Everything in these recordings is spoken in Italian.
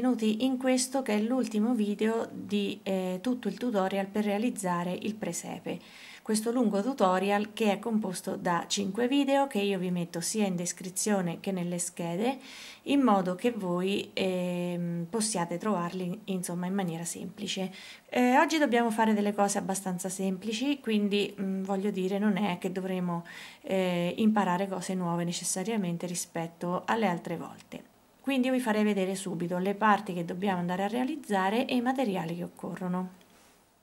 benvenuti in questo che è l'ultimo video di eh, tutto il tutorial per realizzare il presepe. Questo lungo tutorial che è composto da 5 video che io vi metto sia in descrizione che nelle schede in modo che voi eh, possiate trovarli insomma in maniera semplice. Eh, oggi dobbiamo fare delle cose abbastanza semplici quindi mh, mm, voglio dire non è che dovremo eh, imparare cose nuove necessariamente rispetto alle altre volte. Quindi io vi farei vedere subito le parti che dobbiamo andare a realizzare e i materiali che occorrono.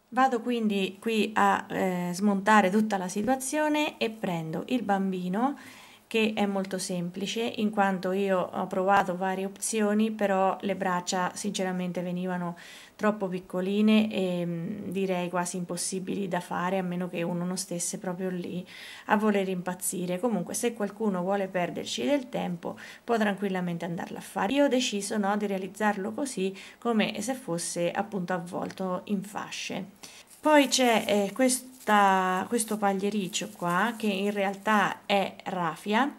Vado quindi qui a eh, smontare tutta la situazione e prendo il bambino che è molto semplice in quanto io ho provato varie opzioni però le braccia sinceramente venivano troppo piccoline e mm, direi quasi impossibili da fare a meno che uno non stesse proprio lì a voler impazzire. Comunque se qualcuno vuole perderci del tempo può tranquillamente andarla a fare. Io ho deciso no, di realizzarlo così come se fosse appunto avvolto in fasce. Poi c'è eh, questa, questo pagliericcio qua che in realtà è rafia.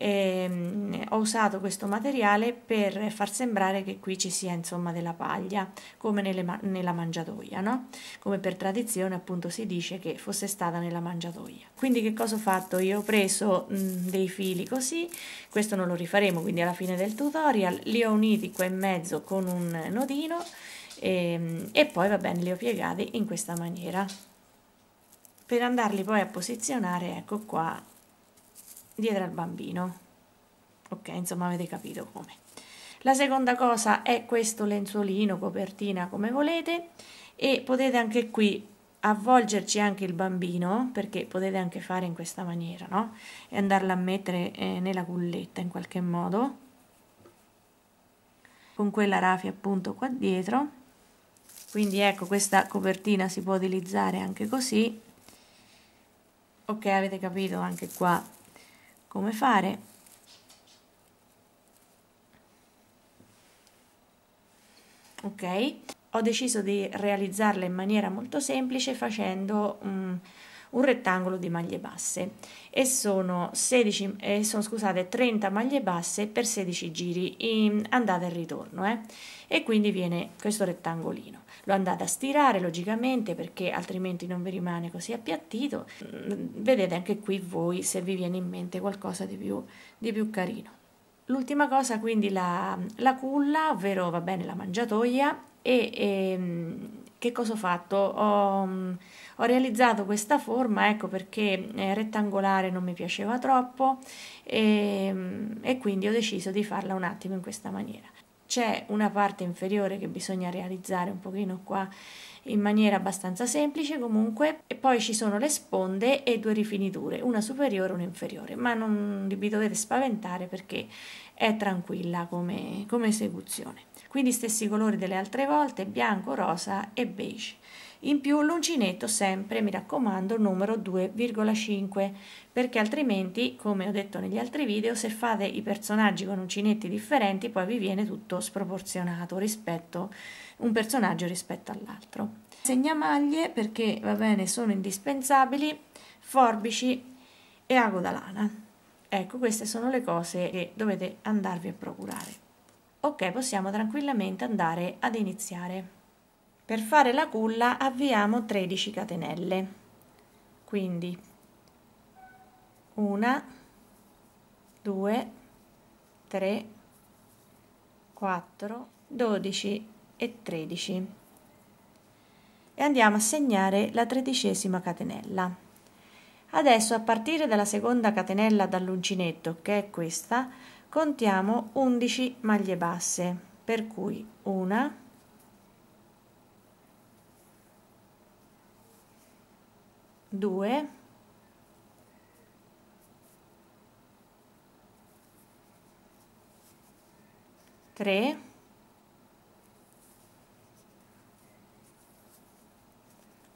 E, ehm, ho usato questo materiale per far sembrare che qui ci sia insomma della paglia come nelle, nella mangiatoia no? come per tradizione appunto si dice che fosse stata nella mangiatoia quindi che cosa ho fatto io ho preso mh, mm, dei fili così questo non lo rifaremo quindi alla fine del tutorial li ho uniti qua in mezzo con un nodino e, ehm, e poi va bene li ho piegati in questa maniera per andarli poi a posizionare ecco qua dietro al bambino. Ok, insomma avete capito come. La seconda cosa è questo lenzuolino, copertina, come volete e potete anche qui avvolgerci anche il bambino perché potete anche fare in questa maniera, no? E andarla a mettere eh, nella culletta in qualche modo con quella raffia appunto qua dietro. Quindi ecco, questa copertina si può utilizzare anche così. Ok, avete capito anche qua come fare ok ho deciso di realizzarla in maniera molto semplice facendo um, un rettangolo di maglie basse e sono, 16, eh, sono scusate, 30 maglie basse per 16 giri in andata e ritorno eh? e quindi viene questo rettangolino. Lo andate a stirare logicamente perché altrimenti non vi rimane così appiattito. Mm, vedete anche qui voi se vi viene in mente qualcosa di più, di più carino. L'ultima cosa quindi la, la culla, ovvero va bene la mangiatoia e, e ehm, che cosa ho fatto? Ho, mm, ho, realizzato questa forma, ecco perché eh, rettangolare non mi piaceva troppo e, mm, e quindi ho deciso di farla un attimo in questa maniera. C'è una parte inferiore che bisogna realizzare un pochino qua in maniera abbastanza semplice comunque e poi ci sono le sponde e due rifiniture, una superiore e una inferiore, ma non vi dovete spaventare perché è tranquilla come, come esecuzione. Quindi stessi colori delle altre volte, bianco, rosa e beige. In più l'uncinetto sempre, mi raccomando, numero 2,5 perché altrimenti, come ho detto negli altri video, se fate i personaggi con uncinetti differenti poi vi viene tutto sproporzionato rispetto a un personaggio rispetto all'altro. Segnamaglie perché va bene, sono indispensabili, forbici e ago da lana. Ecco, queste sono le cose che dovete andarvi a procurare. Ok, possiamo tranquillamente andare ad iniziare. Per fare la culla avviamo 13 catenelle. Quindi una, due, tre, quattro, dodici e 13 e andiamo a segnare la tredicesima catenella. Adesso a partire dalla seconda catenella dall'uncinetto che è questa contiamo 11 maglie basse per cui una due 3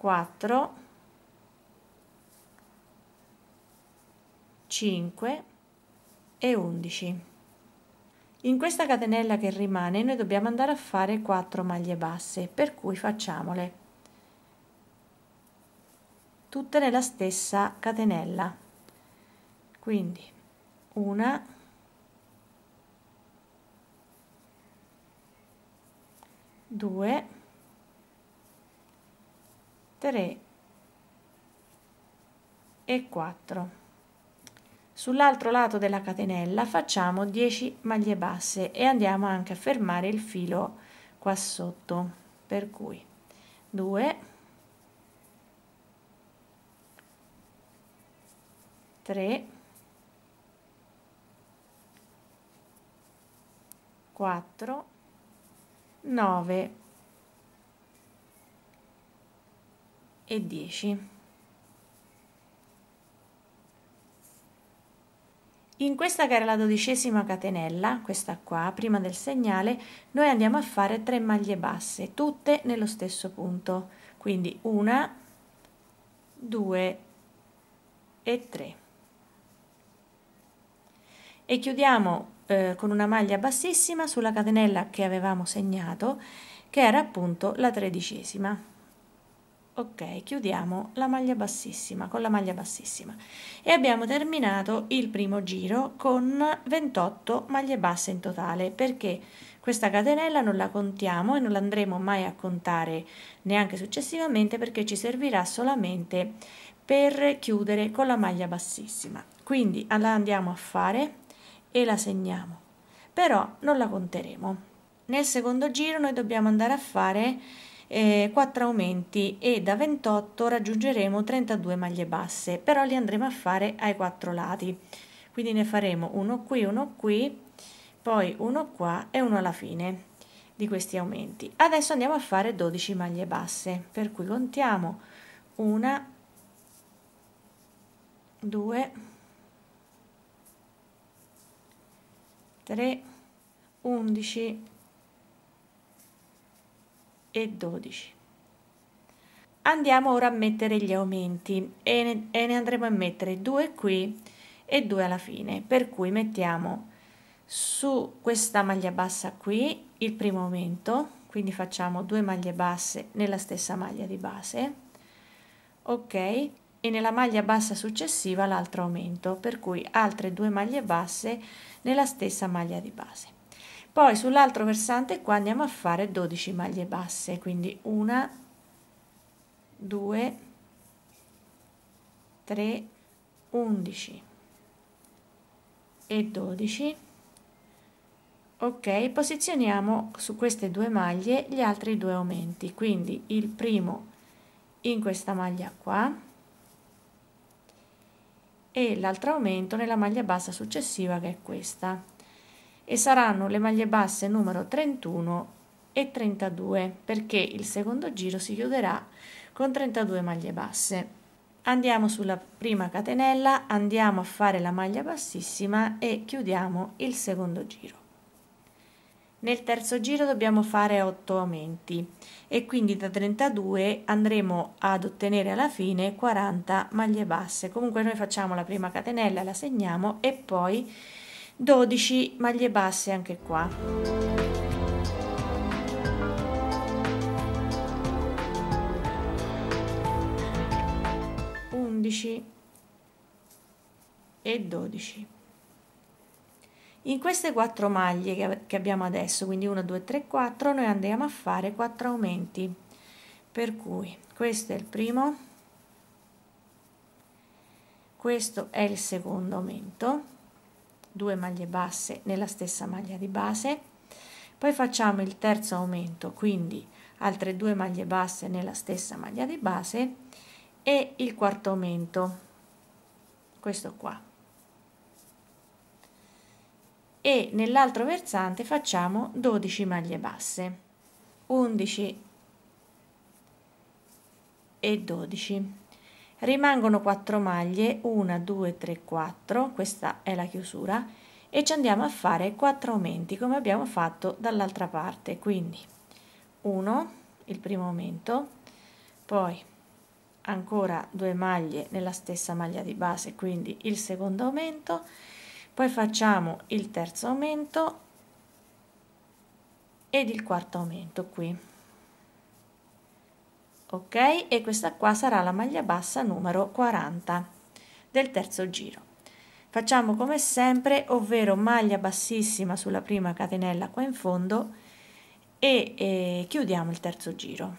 4 5 e 11 in questa catenella che rimane noi dobbiamo andare a fare 4 maglie basse per cui facciamole tutte nella stessa catenella quindi una due 3 e 4 sull'altro lato della catenella facciamo 10 maglie basse e andiamo anche a fermare il filo qua sotto per cui 2 3 4 9 e 10. In questa che era la dodicesima catenella, questa qua, prima del segnale, noi andiamo a fare 3 maglie basse, tutte nello stesso punto. Quindi una, due e tre. E chiudiamo eh, con una maglia bassissima sulla catenella che avevamo segnato, che era appunto la tredicesima ok chiudiamo la maglia bassissima con la maglia bassissima e abbiamo terminato il primo giro con 28 maglie basse in totale perché questa catenella non la contiamo e non l'andremo mai a contare neanche successivamente perché ci servirà solamente per chiudere con la maglia bassissima quindi la andiamo a fare e la segniamo però non la conteremo nel secondo giro noi dobbiamo andare a fare eh, 4 aumenti e da 28 raggiungeremo 32 maglie basse, però li andremo a fare ai quattro lati. Quindi ne faremo uno qui, uno qui, poi uno qua e uno alla fine di questi aumenti. Adesso andiamo a fare 12 maglie basse, per cui contiamo una, due, tre, undici e 12. Andiamo ora a mettere gli aumenti e ne, e ne andremo a mettere due qui e due alla fine, per cui mettiamo su questa maglia bassa qui il primo aumento, quindi facciamo due maglie basse nella stessa maglia di base, ok, e nella maglia bassa successiva l'altro aumento, per cui altre due maglie basse nella stessa maglia di base poi sull'altro versante qua andiamo a fare 12 maglie basse quindi una 2 3 11 e 12 ok posizioniamo su queste due maglie gli altri due aumenti quindi il primo in questa maglia qua e l'altro aumento nella maglia bassa successiva che è questa e saranno le maglie basse numero 31 e 32 perché il secondo giro si chiuderà con 32 maglie basse. Andiamo sulla prima catenella, andiamo a fare la maglia bassissima e chiudiamo il secondo giro. Nel terzo giro dobbiamo fare 8 aumenti e quindi da 32 andremo ad ottenere alla fine 40 maglie basse. Comunque noi facciamo la prima catenella, la segniamo e poi 12 maglie basse anche qua e 12 in queste 4 maglie che abbiamo adesso quindi 1 2 3 4 noi andiamo a fare 4 aumenti per cui questo è il primo questo è il secondo aumento 2 maglie basse nella stessa maglia di base poi facciamo il terzo aumento quindi altre due maglie basse nella stessa maglia di base e il quarto aumento questo qua e nell'altro versante facciamo 12 maglie basse 11 e 12 rimangono 4 maglie 1 2 3 4 questa è la chiusura e ci andiamo a fare 4 aumenti come abbiamo fatto dall'altra parte quindi 1 il primo aumento poi ancora 2 maglie nella stessa maglia di base quindi il secondo aumento poi facciamo il terzo aumento ed il quarto aumento qui ok e questa qua sarà la maglia bassa numero 40 del terzo giro facciamo come sempre ovvero maglia bassissima sulla prima catenella qua in fondo e, e eh, chiudiamo il terzo giro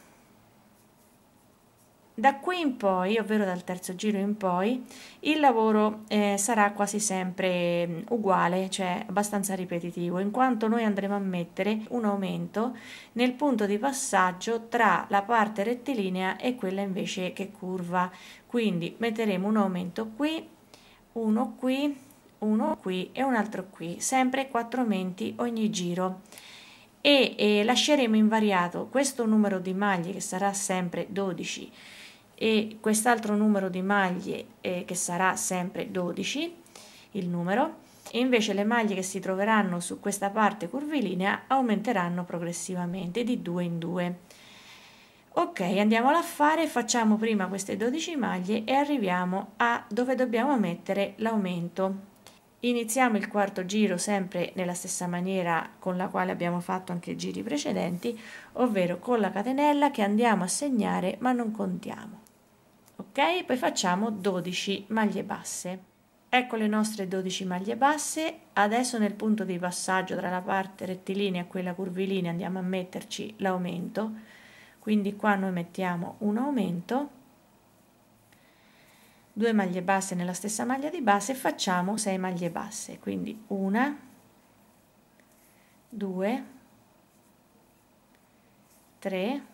da qui in poi, ovvero dal terzo giro in poi, il lavoro eh, sarà quasi sempre mm, uguale, cioè abbastanza ripetitivo, in quanto noi andremo a mettere un aumento nel punto di passaggio tra la parte rettilinea e quella invece che curva. Quindi metteremo un aumento qui, uno qui, uno qui e un altro qui, sempre quattro aumenti ogni giro. E, e lasceremo invariato questo numero di maglie che sarà sempre 12 e quest'altro numero di maglie eh, che sarà sempre 12 il numero e invece le maglie che si troveranno su questa parte curvilinea aumenteranno progressivamente di 2 in 2 ok andiamola a fare facciamo prima queste 12 maglie e arriviamo a dove dobbiamo mettere l'aumento Iniziamo il quarto giro sempre nella stessa maniera con la quale abbiamo fatto anche i giri precedenti, ovvero con la catenella che andiamo a segnare ma non contiamo ok poi facciamo 12 maglie basse ecco le nostre 12 maglie basse adesso nel punto di passaggio tra la parte rettilinea e quella curvilinea andiamo a metterci l'aumento quindi qua noi mettiamo un aumento 2 maglie basse nella stessa maglia di base e facciamo 6 maglie basse quindi una 2 3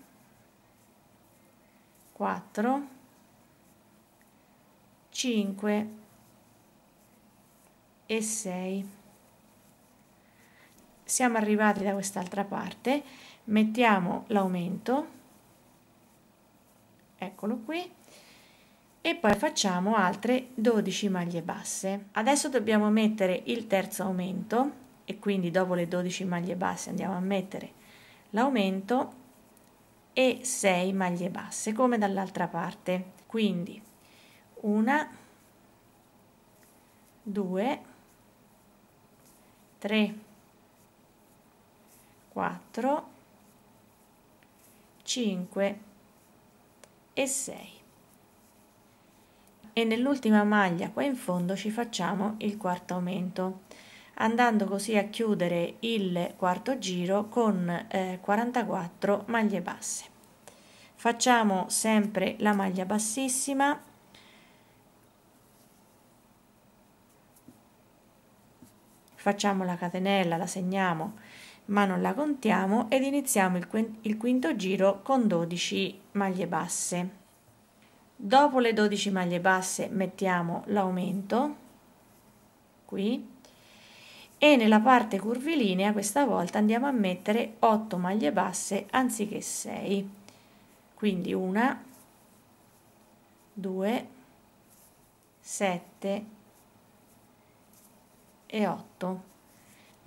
4 5 e 6 siamo arrivati da quest'altra parte mettiamo l'aumento eccolo qui e poi facciamo altre 12 maglie basse adesso dobbiamo mettere il terzo aumento e quindi dopo le 12 maglie basse andiamo a mettere l'aumento e 6 maglie basse come dall'altra parte quindi una, due, tre, quattro, cinque e sei. E nell'ultima maglia qua in fondo ci facciamo il quarto aumento andando così a chiudere il quarto giro con eh, 44 maglie basse facciamo sempre la maglia bassissima facciamo la catenella, la segniamo ma non la contiamo ed iniziamo il quinto giro con 12 maglie basse. Dopo le 12 maglie basse mettiamo l'aumento qui e nella parte curvilinea questa volta andiamo a mettere 8 maglie basse anziché 6. Quindi 1 2 7 e 8.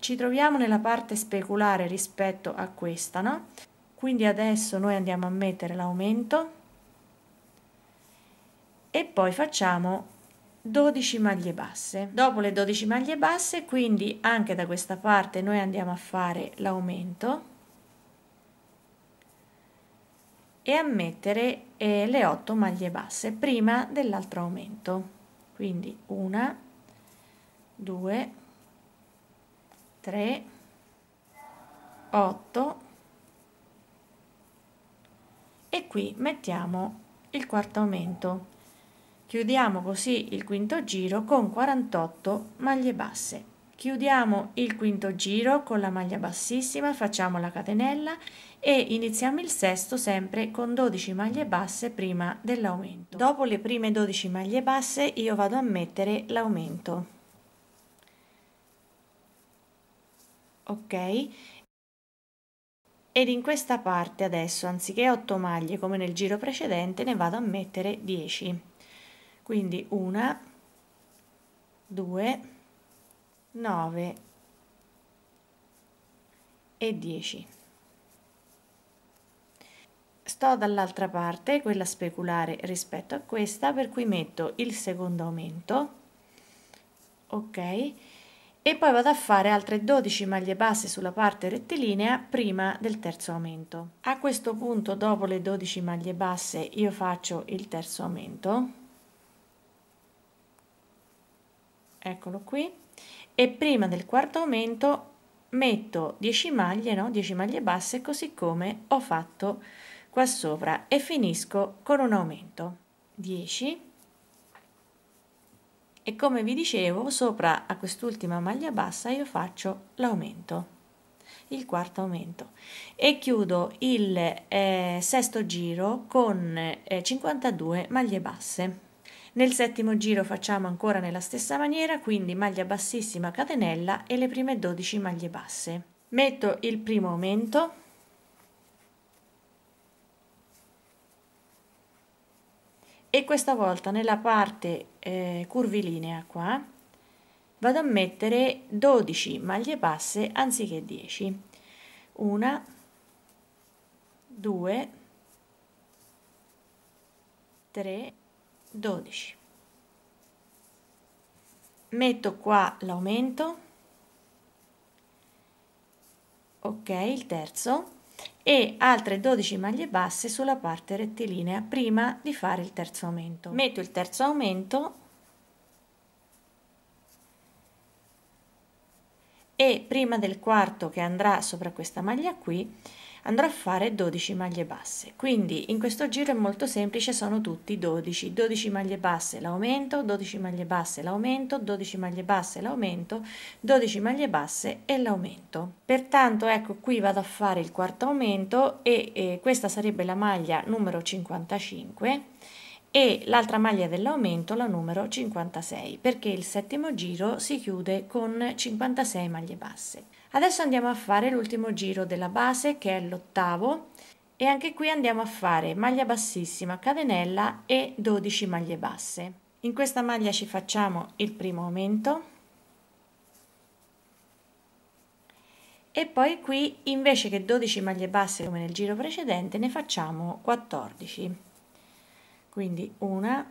Ci troviamo nella parte speculare rispetto a questa, no? Quindi adesso noi andiamo a mettere l'aumento e poi facciamo 12 maglie basse. Dopo le 12 maglie basse, quindi anche da questa parte noi andiamo a fare l'aumento e a mettere eh, le 8 maglie basse prima dell'altro aumento. Quindi una 2, 3, 8 e qui mettiamo il quarto aumento. Chiudiamo così il quinto giro con 48 maglie basse. Chiudiamo il quinto giro con la maglia bassissima, facciamo la catenella e iniziamo il sesto sempre con 12 maglie basse prima dell'aumento. Dopo le prime 12 maglie basse io vado a mettere l'aumento. ok ed in questa parte adesso anziché 8 maglie come nel giro precedente ne vado a mettere 10 quindi 1 2 9 e 10 sto dall'altra parte quella speculare rispetto a questa per cui metto il secondo aumento ok e poi vado a fare altre 12 maglie basse sulla parte rettilinea prima del terzo aumento. A questo punto dopo le 12 maglie basse io faccio il terzo aumento, eccolo qui, e prima del quarto aumento metto 10 maglie, no? 10 maglie basse così come ho fatto qua sopra e finisco con un aumento. 10 e come vi dicevo sopra a quest'ultima maglia bassa io faccio l'aumento il quarto aumento e chiudo il eh, sesto giro con eh, 52 maglie basse nel settimo giro facciamo ancora nella stessa maniera quindi maglia bassissima catenella e le prime 12 maglie basse metto il primo aumento e questa volta nella parte eh, curvilinea qua vado a mettere 12 maglie basse anziché 10 una 2 3 12 metto qua l'aumento ok il terzo e altre 12 maglie basse sulla parte rettilinea prima di fare il terzo aumento. Metto il terzo aumento e prima del quarto che andrà sopra questa maglia qui andrò a fare 12 maglie basse quindi in questo giro è molto semplice sono tutti 12 12 maglie basse l'aumento 12 maglie basse l'aumento 12 maglie basse l'aumento 12 maglie basse e l'aumento pertanto ecco qui vado a fare il quarto aumento e, e questa sarebbe la maglia numero 55 e l'altra maglia dell'aumento la numero 56 perché il settimo giro si chiude con 56 maglie basse Adesso andiamo a fare l'ultimo giro della base che è l'ottavo e anche qui andiamo a fare maglia bassissima, catenella e 12 maglie basse. In questa maglia ci facciamo il primo aumento e poi qui invece che 12 maglie basse come nel giro precedente ne facciamo 14. Quindi una,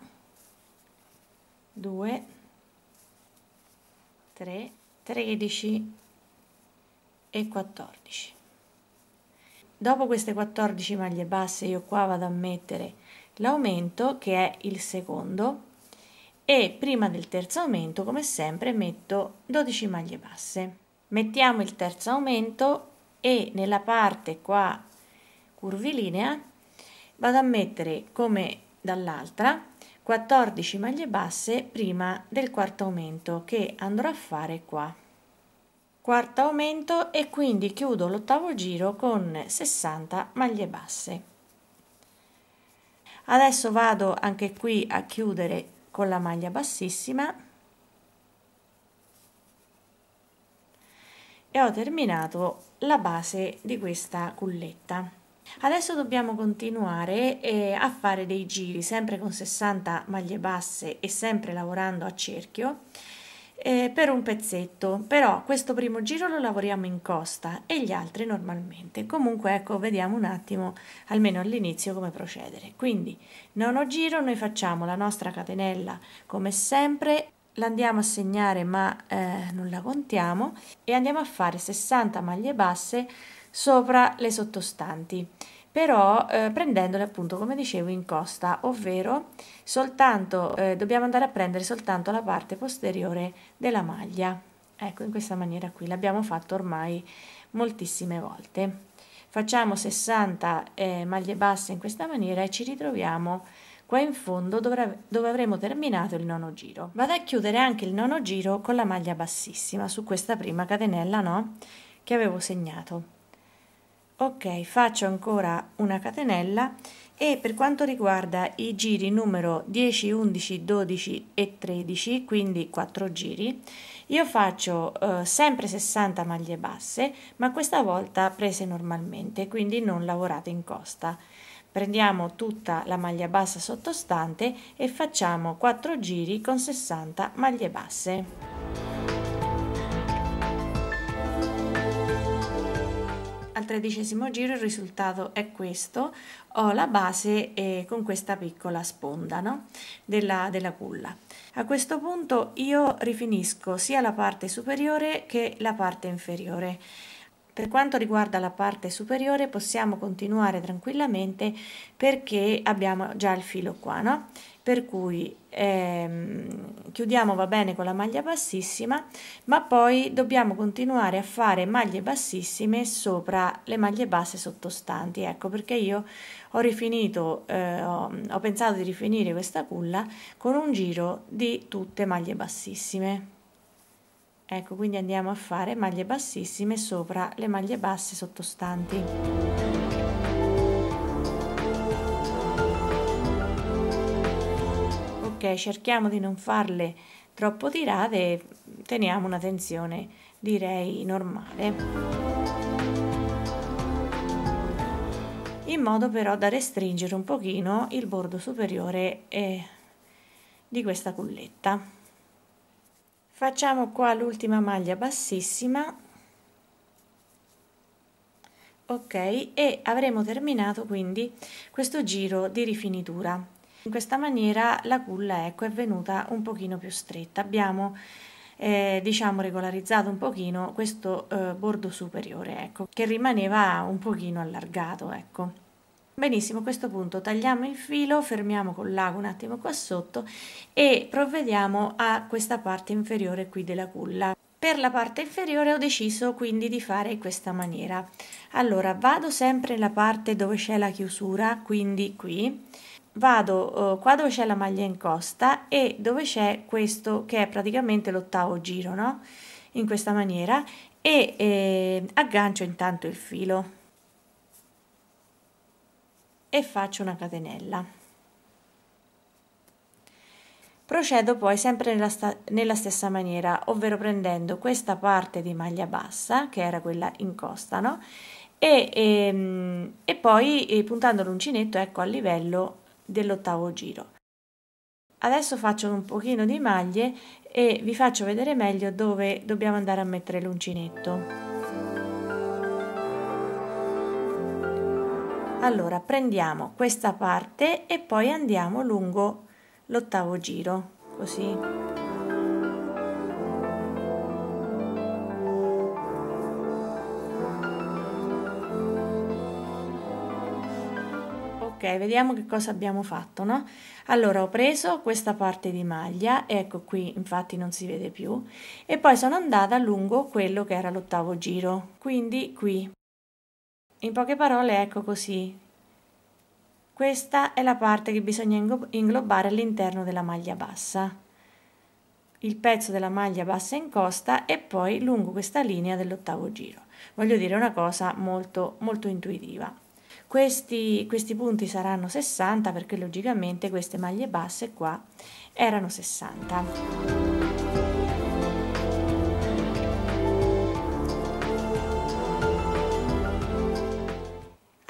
due, tre, tredici e 14. Dopo queste 14 maglie basse io qua vado a mettere l'aumento che è il secondo e prima del terzo aumento come sempre metto 12 maglie basse. Mettiamo il terzo aumento e nella parte qua curvilinea vado a mettere come dall'altra 14 maglie basse prima del quarto aumento che andrò a fare qua quarto aumento e quindi chiudo l'ottavo giro con 60 maglie basse adesso vado anche qui a chiudere con la maglia bassissima e ho terminato la base di questa culletta adesso dobbiamo continuare eh, a fare dei giri sempre con 60 maglie basse e sempre lavorando a cerchio eh, per un pezzetto, però questo primo giro lo lavoriamo in costa e gli altri normalmente. Comunque ecco, vediamo un attimo, almeno all'inizio, come procedere. Quindi, nono giro, noi facciamo la nostra catenella come sempre, l'andiamo a segnare ma eh, non la contiamo e andiamo a fare 60 maglie basse sopra le sottostanti però eh, prendendole appunto come dicevo in costa, ovvero soltanto, eh, dobbiamo andare a prendere soltanto la parte posteriore della maglia. Ecco, in questa maniera qui l'abbiamo fatto ormai moltissime volte. Facciamo 60 eh, maglie basse in questa maniera e ci ritroviamo qua in fondo dove, dove avremo terminato il nono giro. Vado a chiudere anche il nono giro con la maglia bassissima su questa prima catenella no? che avevo segnato ok faccio ancora una catenella e per quanto riguarda i giri numero 10 11 12 e 13 quindi 4 giri io faccio eh, sempre 60 maglie basse ma questa volta prese normalmente quindi non lavorate in costa prendiamo tutta la maglia bassa sottostante e facciamo 4 giri con 60 maglie basse tredicesimo giro il risultato è questo, ho la base eh, con questa piccola sponda no? della, della culla. A questo punto io rifinisco sia la parte superiore che la parte inferiore. Per quanto riguarda la parte superiore possiamo continuare tranquillamente perché abbiamo già il filo qua, no? Per cui ehm, chiudiamo va bene con la maglia bassissima, ma poi dobbiamo continuare a fare maglie bassissime sopra le maglie basse sottostanti. Ecco perché io ho rifinito, eh, ho, ho pensato di rifinire questa culla con un giro di tutte maglie bassissime ecco quindi andiamo a fare maglie bassissime sopra le maglie basse sottostanti ok cerchiamo di non farle troppo tirate teniamo una tensione direi normale in modo però da restringere un pochino il bordo superiore eh, di questa culletta facciamo qua l'ultima maglia bassissima ok e avremo terminato quindi questo giro di rifinitura in questa maniera la culla ecco è venuta un pochino più stretta abbiamo eh, diciamo regolarizzato un pochino questo eh, bordo superiore ecco che rimaneva un pochino allargato ecco Benissimo, a questo punto tagliamo il filo, fermiamo con l'ago un attimo qua sotto e provvediamo a questa parte inferiore qui della culla. Per la parte inferiore ho deciso quindi di fare in questa maniera. Allora vado sempre nella parte dove c'è la chiusura, quindi qui, vado eh, qua dove c'è la maglia in costa e dove c'è questo che è praticamente l'ottavo giro, no? In questa maniera e eh, aggancio intanto il filo e faccio una catenella. Procedo poi sempre nella, nella stessa maniera, ovvero prendendo questa parte di maglia bassa, che era quella in costano, e, e, ehm, e poi e eh, puntando l'uncinetto ecco a livello dell'ottavo giro. Adesso faccio un pochino di maglie e vi faccio vedere meglio dove dobbiamo andare a mettere l'uncinetto. Allora prendiamo questa parte e poi andiamo lungo l'ottavo giro, così. ok vediamo che cosa abbiamo fatto no allora ho preso questa parte di maglia ecco qui infatti non si vede più e poi sono andata lungo quello che era l'ottavo giro quindi qui in poche parole, ecco così. Questa è la parte che bisogna inglobare all'interno della maglia bassa. Il pezzo della maglia bassa in costa e poi lungo questa linea dell'ottavo giro. Voglio dire una cosa molto, molto intuitiva. Questi, questi punti saranno 60 perché logicamente queste maglie basse qua erano 60.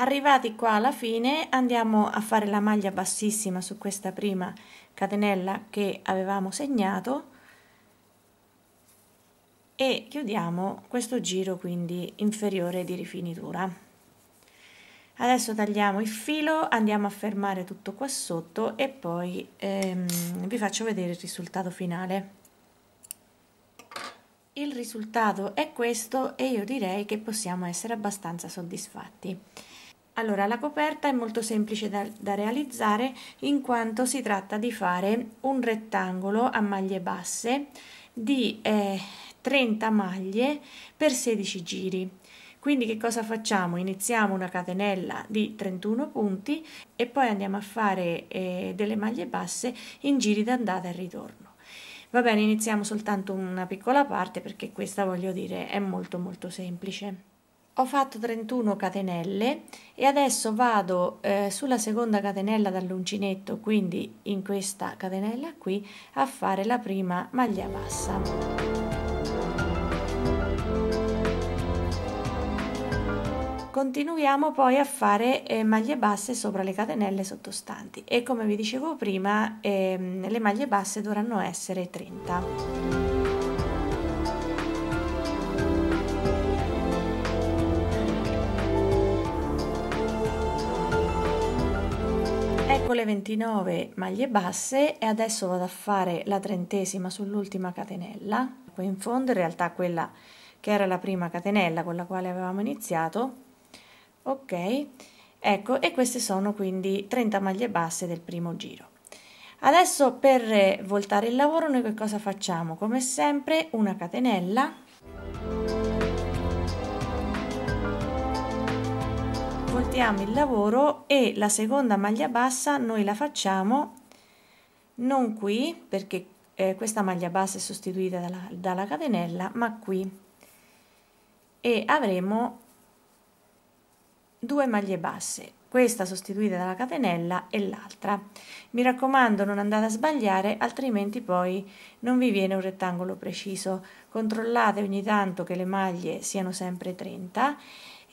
Arrivati qua alla fine andiamo a fare la maglia bassissima su questa prima catenella che avevamo segnato e chiudiamo questo giro quindi inferiore di rifinitura. Adesso tagliamo il filo, andiamo a fermare tutto qua sotto e poi ehm, vi faccio vedere il risultato finale. Il risultato è questo e io direi che possiamo essere abbastanza soddisfatti. Allora, la coperta è molto semplice da, da, realizzare in quanto si tratta di fare un rettangolo a maglie basse di eh, 30 maglie per 16 giri. Quindi che cosa facciamo? Iniziamo una catenella di 31 punti e poi andiamo a fare eh, delle maglie basse in giri d'andata e ritorno. Va bene, iniziamo soltanto una piccola parte perché questa voglio dire è molto molto semplice ho fatto 31 catenelle e adesso vado eh, sulla seconda catenella dall'uncinetto quindi in questa catenella qui a fare la prima maglia bassa continuiamo poi a fare eh, maglie basse sopra le catenelle sottostanti e come vi dicevo prima ehm, le maglie basse dovranno essere 30 dopo le 29 maglie basse e adesso vado a fare la trentesima sull'ultima catenella poi in fondo in realtà quella che era la prima catenella con la quale avevamo iniziato ok ecco e queste sono quindi 30 maglie basse del primo giro adesso per eh, voltare il lavoro noi che cosa facciamo come sempre una catenella portiamo il lavoro e la seconda maglia bassa noi la facciamo non qui perché eh, questa maglia bassa è sostituita dalla, dalla catenella ma qui e avremo due maglie basse questa sostituita dalla catenella e l'altra. Mi raccomando non andate a sbagliare altrimenti poi non vi viene un rettangolo preciso. Controllate ogni tanto che le maglie siano sempre 30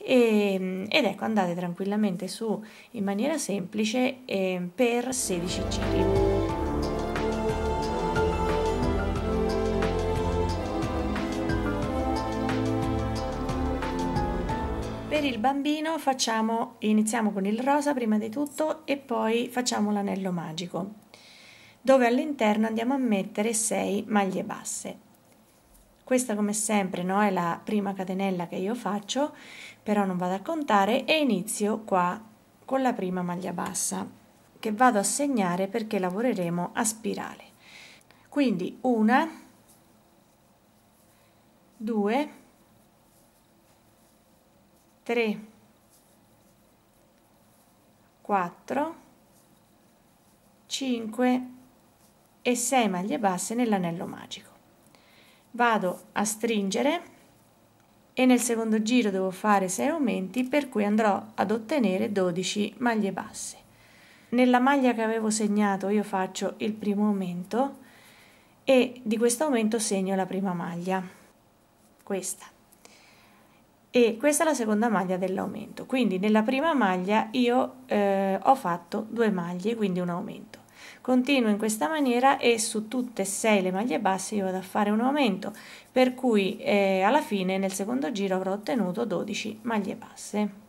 e, ehm, ed ecco andate tranquillamente su in maniera semplice eh, per 16 giri. Per il bambino facciamo, iniziamo con il rosa prima di tutto e poi facciamo l'anello magico dove all'interno andiamo a mettere 6 maglie basse. Questa come sempre no, è la prima catenella che io faccio, però non vado a contare e inizio qua con la prima maglia bassa che vado a segnare perché lavoreremo a spirale. Quindi una, due, tre, quattro, cinque e sei maglie basse nell'anello magico vado a stringere e nel secondo giro devo fare 6 aumenti per cui andrò ad ottenere 12 maglie basse nella maglia che avevo segnato io faccio il primo aumento e di questo aumento segno la prima maglia questa e questa è la seconda maglia dell'aumento quindi nella prima maglia io eh, ho fatto due maglie quindi un aumento Continuo in questa maniera e su tutte e sei le maglie basse io vado a fare un aumento, per cui eh, alla fine nel secondo giro avrò ottenuto 12 maglie basse.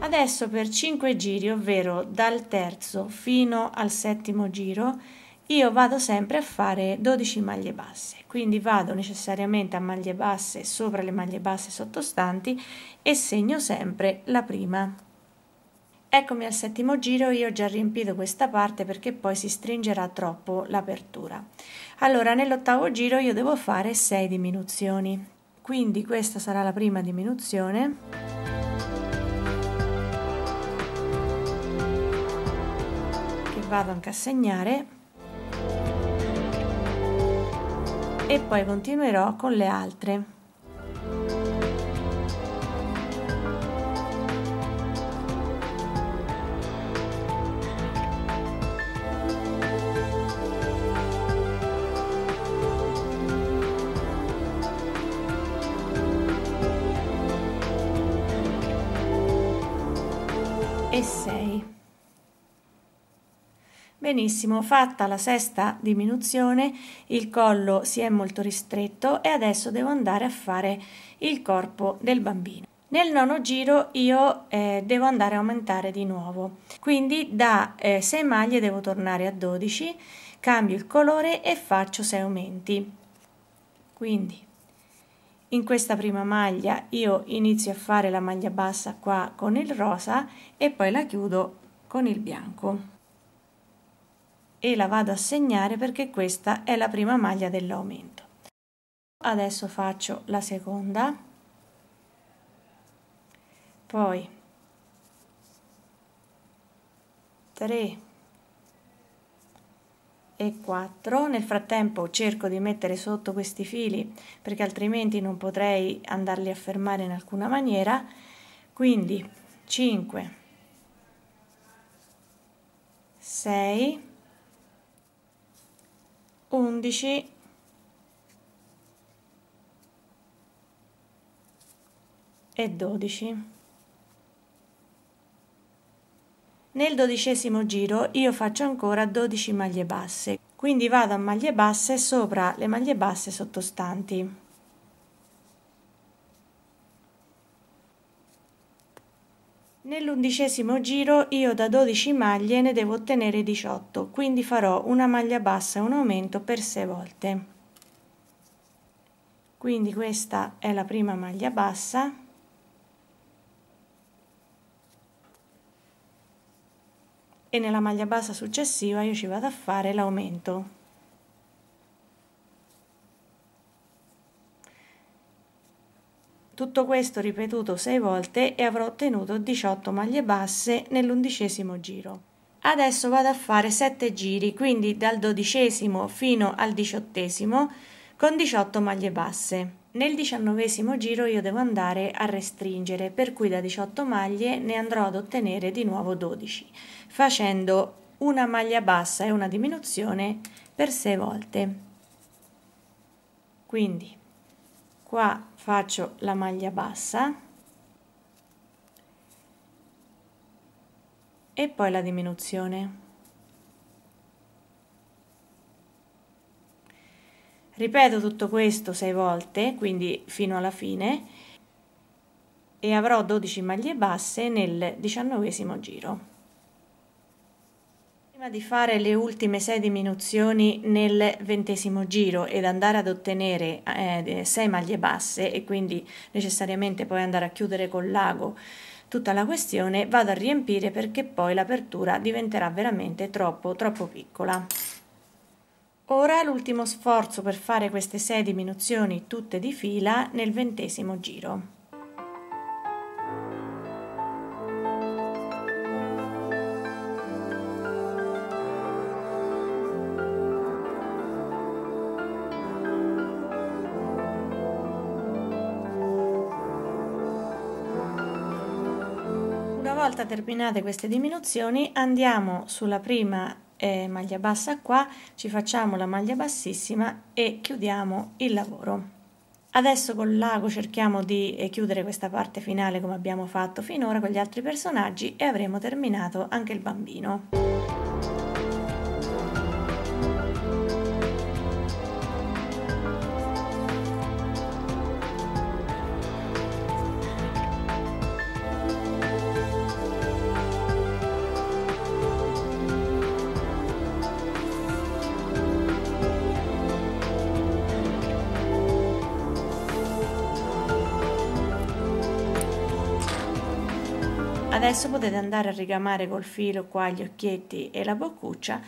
Adesso per 5 giri, ovvero dal terzo fino al settimo giro, io vado sempre a fare 12 maglie basse, quindi vado necessariamente a maglie basse sopra le maglie basse sottostanti e segno sempre la prima. Eccomi al settimo giro, io ho già riempito questa parte perché poi si stringerà troppo l'apertura. Allora, nell'ottavo giro io devo fare 6 diminuzioni, quindi questa sarà la prima diminuzione. che vado anche a segnare e poi continuerò con le altre. e 6. Benissimo, fatta la sesta diminuzione, il collo si è molto ristretto e adesso devo andare a fare il corpo del bambino. Nel nono giro io eh, devo andare a aumentare di nuovo, quindi da eh, 6 maglie devo tornare a 12, cambio il colore e faccio 6 aumenti. Quindi in questa prima maglia io inizio a fare la maglia bassa qua con il rosa e poi la chiudo con il bianco e la vado a segnare perché questa è la prima maglia dell'aumento adesso faccio la seconda poi 3 e 4 nel frattempo cerco di mettere sotto questi fili perché altrimenti non potrei andarli a fermare in alcuna maniera quindi 5 6 11 e 12 Nel dodicesimo giro io faccio ancora 12 maglie basse, quindi vado a maglie basse sopra le maglie basse sottostanti. Nell'undicesimo giro io da 12 maglie ne devo ottenere 18, quindi farò una maglia bassa e un aumento per 6 volte. Quindi questa è la prima maglia bassa. e nella maglia bassa successiva io ci vado a fare l'aumento Tutto questo ripetuto 6 volte e avrò ottenuto 18 maglie basse nell'undicesimo giro. Adesso vado a fare 7 giri, quindi dal dodicesimo fino al diciottesimo con 18 maglie basse. Nel diciannovesimo giro io devo andare a restringere, per cui da 18 maglie ne andrò ad ottenere di nuovo 12 facendo una maglia bassa e una diminuzione per 6 volte quindi qua faccio la maglia bassa e poi la diminuzione ripeto tutto questo 6 volte quindi fino alla fine e avrò 12 maglie basse nel diciannovesimo giro Prima di fare le ultime sei diminuzioni nel ventesimo giro ed andare ad ottenere eh, sei maglie basse e quindi necessariamente poi andare a chiudere col lago tutta la questione, vado a riempire perché poi l'apertura diventerà veramente troppo troppo piccola. Ora l'ultimo sforzo per fare queste sei diminuzioni tutte di fila nel ventesimo giro. volta terminate queste diminuzioni andiamo sulla prima eh, maglia bassa qua, ci facciamo la maglia bassissima e chiudiamo il lavoro. Adesso con l'ago cerchiamo di eh, chiudere questa parte finale come abbiamo fatto finora con gli altri personaggi e avremo terminato anche il bambino. Adesso potete andare a ricamare col filo qua gli occhietti e la boccuccia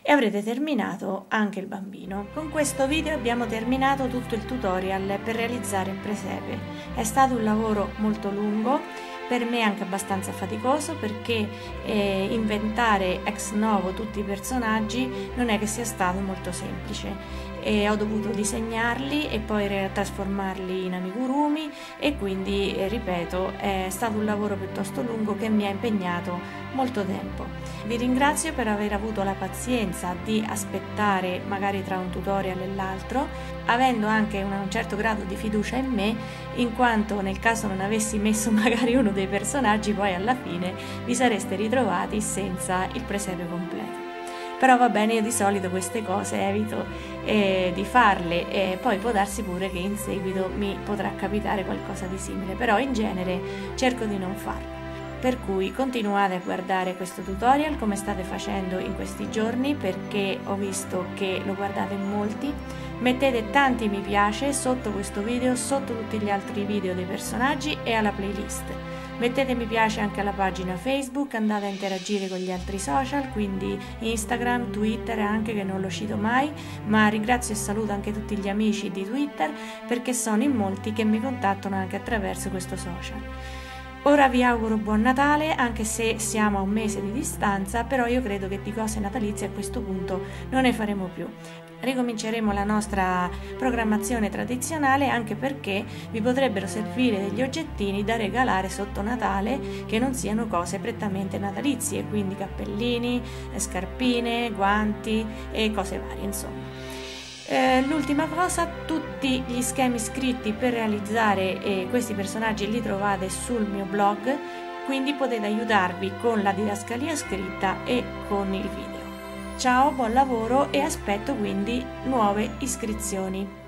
e avrete terminato anche il bambino. Con questo video abbiamo terminato tutto il tutorial per realizzare il presepe. È stato un lavoro molto lungo, per me anche abbastanza faticoso perché eh, inventare ex novo tutti i personaggi non è che sia stato molto semplice e ho dovuto disegnarli e poi trasformarli in amigurumi e quindi, eh, ripeto, è stato un lavoro piuttosto lungo che mi ha impegnato molto tempo. Vi ringrazio per aver avuto la pazienza di aspettare magari tra un tutorial e l'altro, avendo anche un certo grado di fiducia in me, in quanto nel caso non avessi messo magari uno dei personaggi, poi alla fine vi sareste ritrovati senza il presepe completo. Però va bene, io di solito queste cose evito eh, di farle e poi può darsi pure che in seguito mi potrà capitare qualcosa di simile, però in genere cerco di non farlo. Per cui continuate a guardare questo tutorial come state facendo in questi giorni perché ho visto che lo guardate in molti. Mettete tanti mi piace sotto questo video, sotto tutti gli altri video dei personaggi e alla playlist. Mettete mi piace anche alla pagina Facebook, andate a interagire con gli altri social, quindi Instagram, Twitter anche che non lo cito mai, ma ringrazio e saluto anche tutti gli amici di Twitter perché sono in molti che mi contattano anche attraverso questo social. Ora vi auguro buon Natale, anche se siamo a un mese di distanza, però io credo che di cose natalizie a questo punto non ne faremo più ricominceremo la nostra programmazione tradizionale anche perché vi potrebbero servire degli oggettini da regalare sotto Natale che non siano cose prettamente natalizie, quindi cappellini, scarpine, guanti e cose varie insomma. Eh, l'ultima cosa, tutti gli schemi scritti per realizzare eh, questi personaggi li trovate sul mio blog, quindi potete aiutarvi con la didascalia scritta e con il video. Ciao, buon lavoro e aspetto quindi nuove iscrizioni.